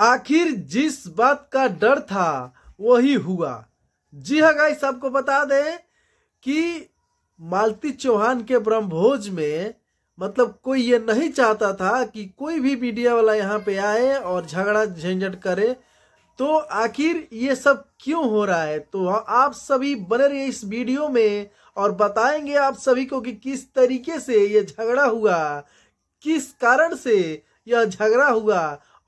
आखिर जिस बात का डर था वही हुआ जी हाँ गाइस आपको बता दें कि मालती चौहान के ब्रह्मभोज में मतलब कोई ये नहीं चाहता था कि कोई भी मीडिया वाला यहाँ पे आए और झगड़ा झंझट करे तो आखिर ये सब क्यों हो रहा है तो आप सभी बने रहिए इस वीडियो में और बताएंगे आप सभी को कि किस तरीके से ये झगड़ा हुआ किस कारण से यह झगड़ा हुआ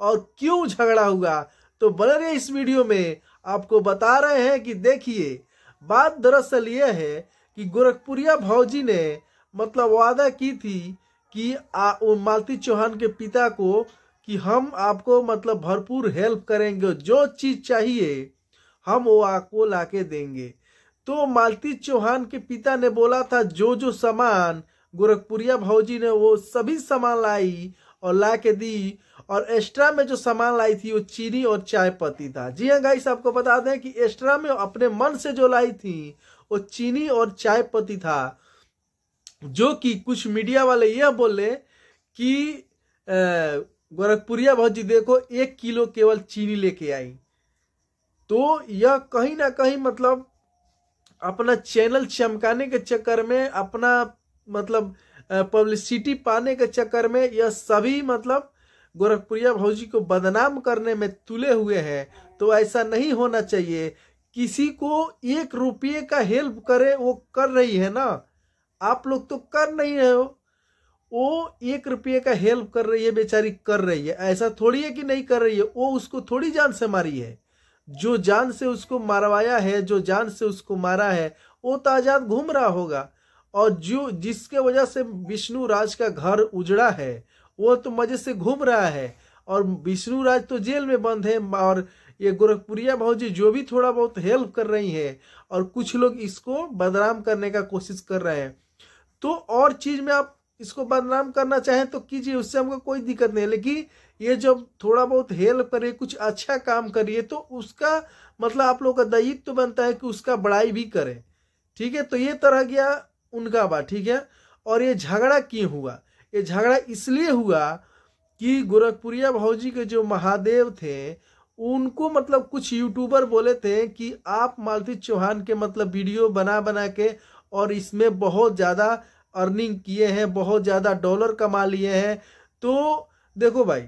और क्यों झगड़ा हुआ तो बने रहिए इस वीडियो में आपको बता रहे हैं कि देखिए बात दरअसल यह है कि गोरखपुरिया भाजी ने मतलब वादा की थी कि आ, मालती चौहान के पिता को कि हम आपको मतलब भरपूर हेल्प करेंगे जो चीज़ चाहिए हम वो आपको ला के देंगे तो मालती चौहान के पिता ने बोला था जो जो सामान गोरखपुरिया भाजी ने वो सभी सामान लाई और ला के दी और एक्स्ट्रा में जो सामान लाई थी वो चीनी और चाय पत्ती था जी हाँ गाइस आपको बता दें कि एक्स्ट्रा में अपने मन से जो लाई थी वो चीनी और चाय पत्ती था जो कि कुछ मीडिया वाले यह बोले कि आ, गोरखपुरिया भौज जी देखो एक किलो केवल चीनी लेके आई तो यह कहीं ना कहीं मतलब अपना चैनल चमकाने के चक्कर में अपना मतलब पब्लिसिटी पाने के चक्कर में यह सभी मतलब गोरखपुरिया भौजी को बदनाम करने में तुले हुए हैं तो ऐसा नहीं होना चाहिए किसी को एक रुपये का हेल्प करे वो कर रही है ना आप लोग तो कर नहीं रहे हो वो एक रुपये का हेल्प कर रही है बेचारी कर रही है ऐसा थोड़ी है कि नहीं कर रही है वो उसको थोड़ी जान से मारी है जो जान से उसको मारवाया है जो जान से उसको मारा है वो तो आजाद घूम रहा होगा और जो जिसके वजह से विष्णु राज का घर उजड़ा है वो तो मजे से घूम रहा है और विष्णु राज तो जेल में बंद है और ये गोरखपुरिया भाजी जो भी थोड़ा बहुत हेल्प कर रही है और कुछ लोग इसको बदनाम करने का कोशिश कर रहे हैं तो और चीज में आप इसको बदनाम करना चाहें तो कीजिए उससे हमको कोई दिक्कत नहीं है लेकिन ये जब थोड़ा बहुत हेल्प करे कुछ अच्छा काम करिए तो उसका मतलब आप लोग का दायित्व तो बनता है कि उसका बड़ाई भी करें ठीक है तो ये तरह गया उनका बात ठीक है और ये झगड़ा क्यों हुआ ये झगड़ा इसलिए हुआ कि गोरखपुरिया भाजी के जो महादेव थे उनको मतलब कुछ यूट्यूबर बोले थे कि आप मालती चौहान के मतलब वीडियो बना बना के और इसमें बहुत ज़्यादा अर्निंग किए हैं बहुत ज़्यादा डॉलर कमा लिए हैं तो देखो भाई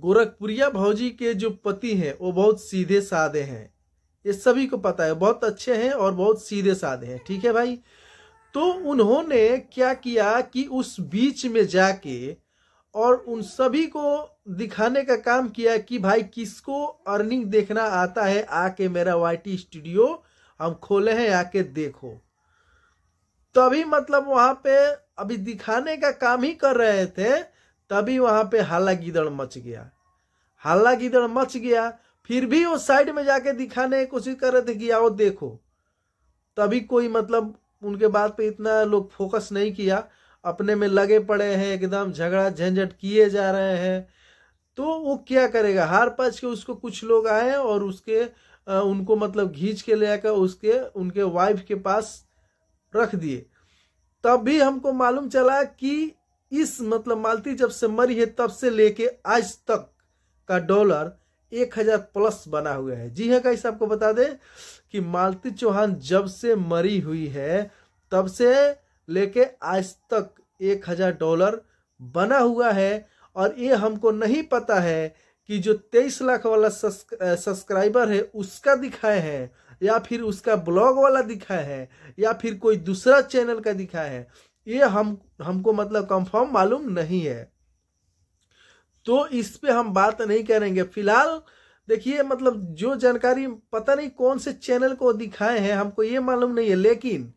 गोरखपुरिया भाजी के जो पति हैं वो बहुत सीधे साधे हैं ये सभी को पता है बहुत अच्छे हैं और बहुत सीधे साधे हैं ठीक है भाई तो उन्होंने क्या किया कि उस बीच में जाके और उन सभी को दिखाने का काम किया कि भाई किसको अर्निंग देखना आता है आके मेरा वाई टी स्टूडियो हम खोले हैं आके देखो तभी मतलब वहां पे अभी दिखाने का काम ही कर रहे थे तभी वहां पे हल्ला गिदड़ मच गया हल्ला गिदड़ मच गया फिर भी वो साइड में जाके दिखाने की कोशिश कर रहे थे कि आओ देखो तभी कोई मतलब उनके बात पे इतना लोग फोकस नहीं किया अपने में लगे पड़े हैं एकदम झगड़ा झंझट किए जा रहे हैं तो वो क्या करेगा हार पच के उसको कुछ लोग आए और उसके उनको मतलब घींच के ले आकर उसके उनके वाइफ के पास रख दिए तब भी हमको मालूम चला कि इस मतलब मालती जब से मरी है तब से लेके आज तक का डॉलर एक हजार प्लस बना हुआ है जी हाँ कैसे आपको बता दे कि मालती चौहान जब से मरी हुई है तब से लेके आज तक एक हजार डॉलर बना हुआ है और ये हमको नहीं पता है कि जो तेईस लाख वाला सब्सक्राइबर है उसका दिखाए हैं या फिर उसका ब्लॉग वाला दिखा है या फिर कोई दूसरा चैनल का दिखा है ये हम हमको मतलब कंफर्म मालूम नहीं है तो इस पे हम बात नहीं करेंगे फिलहाल देखिए मतलब जो जानकारी पता नहीं कौन से चैनल को दिखाए हैं हमको ये मालूम नहीं है लेकिन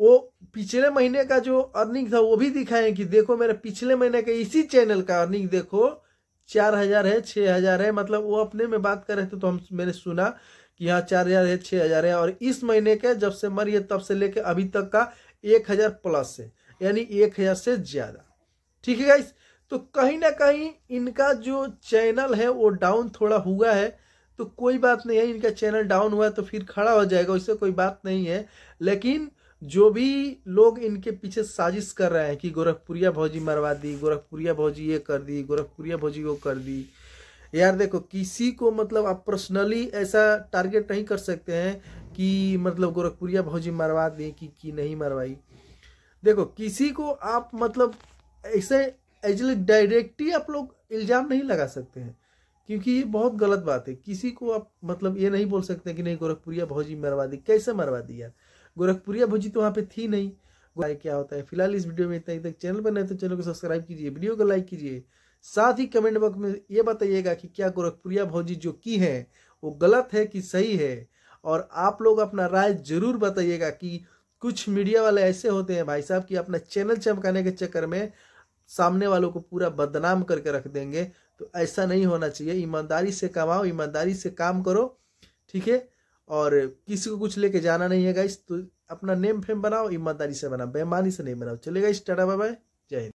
वो पिछले महीने का जो अर्निंग था वो भी दिखाए कि देखो मेरे पिछले महीने के इसी चैनल का अर्निंग देखो चार हजार है छह हजार है मतलब वो अपने में बात कर रहे थे तो हम मैंने सुना कि यहाँ चार हजार है छह हजार है और इस महीने के जब से मरी है तब से लेके अभी तक का एक हजार प्लस है यानी एक हजार से ज़्यादा ठीक है गाइस तो कहीं ना कहीं इनका जो चैनल है वो डाउन थोड़ा हुआ है तो कोई बात नहीं है इनका चैनल डाउन हुआ तो फिर खड़ा हो जाएगा उससे कोई बात नहीं है लेकिन जो भी लोग इनके पीछे साजिश कर रहे हैं कि गोरखपुरिया भौजी मरवा दी गोरखपुरिया भौजी ये कर दी गोरखपुरिया भौजी वो कर दी यार देखो किसी को मतलब आप पर्सनली ऐसा टारगेट नहीं कर सकते हैं कि मतलब गोरखपुरिया भौजी मरवा दें कि, कि नहीं मरवाई देखो किसी को आप मतलब ऐसे एजली डायरेक्टली आप लोग इल्ज़ाम नहीं लगा सकते हैं क्योंकि ये बहुत गलत बात है किसी को आप मतलब ये नहीं बोल सकते कि नहीं गोरखपुरिया भौजी मरवा दी कैसे मरवा दी यार गोरखपुरिया भौजी तो वहाँ पर थी नहीं क्या होता है फिलहाल इस वीडियो में इतना ही तक चैनल पर नहीं तो चैनल को सब्सक्राइब कीजिए वीडियो को लाइक कीजिए साथ ही कमेंट बॉक्स में ये बताइएगा कि क्या गोरखपुरिया भौजी जो की है वो गलत है कि सही है और आप लोग अपना राय जरूर बताइएगा कि कुछ मीडिया वाले ऐसे होते हैं भाई साहब कि अपना चैनल चमकाने के चक्कर में सामने वालों को पूरा बदनाम करके रख देंगे तो ऐसा नहीं होना चाहिए ईमानदारी से कमाओ ईमानदारी से काम करो ठीक है और किसी को कुछ लेके जाना नहीं है गाइस तो अपना नेम फेम बनाओ ईमानदारी से बनाओ बेमानी से नहीं बनाओ चलेगा इस टाटा बाबा जय हिंद